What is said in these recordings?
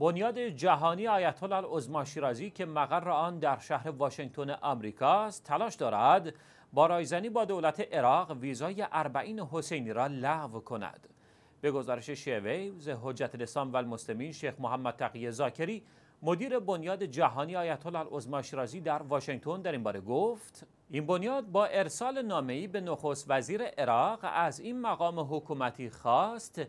بنیاد جهانی آیت الله شیرازی که مقر آن در شهر واشنگتن آمریکا است تلاش دارد با رایزنی با دولت عراق ویزای اربعین حسینی را لغو کند به گزارش شیویز حجت الاسلام و المسلمین شیخ محمد تقی زاکری مدیر بنیاد جهانی آیت الله در واشنگتن در این باره گفت این بنیاد با ارسال نامه‌ای به نخست وزیر عراق از این مقام حکومتی خواست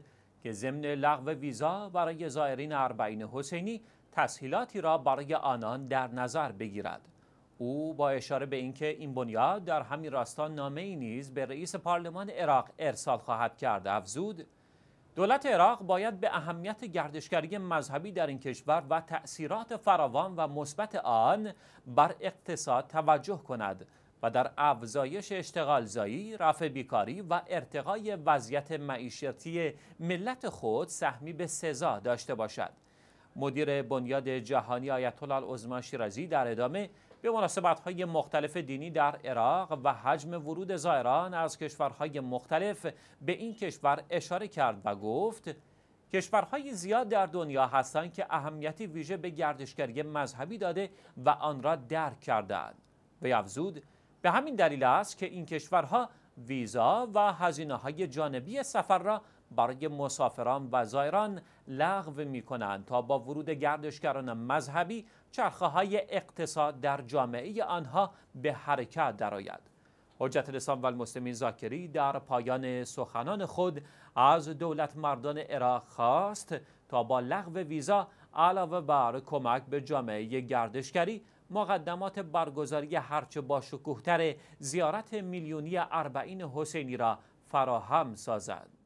که ضمن لغو ویزا برای زائرین اربعین حسینی تسهیلاتی را برای آنان در نظر بگیرد او با اشاره به اینکه این بنیاد در همین راستا نامه ای نیز به رئیس پارلمان عراق ارسال خواهد کرد افزود دولت عراق باید به اهمیت گردشگری مذهبی در این کشور و تأثیرات فراوان و مثبت آن بر اقتصاد توجه کند و در افزایش زایی، رفع بیکاری و ارتقای وضعیت معیشتی ملت خود سهمی به سزا داشته باشد. مدیر بنیاد جهانی آیت الله عظما شیرازی در ادامه به های مختلف دینی در عراق و حجم ورود زائران از کشورهای مختلف به این کشور اشاره کرد و گفت کشورهای زیاد در دنیا هستند که اهمیتی ویژه به گردشگری مذهبی داده و آن را درک کردهاند. به افزود به همین دلیل است که این کشورها ویزا و هزینه های جانبی سفر را برای مسافران و زایران لغو می کنند تا با ورود گردشگران مذهبی چرخه های اقتصاد در جامعه آنها به حرکت درآید. حجت الاسلام و المسلمین زاکری در پایان سخنان خود از دولت مردان عراق خواست تا با لغو ویزا علاوه بر کمک به جامعه گردشگری مقدمات برگزاری هرچه با شکوهتر زیارت میلیونی اربعین حسینی را فراهم سازد.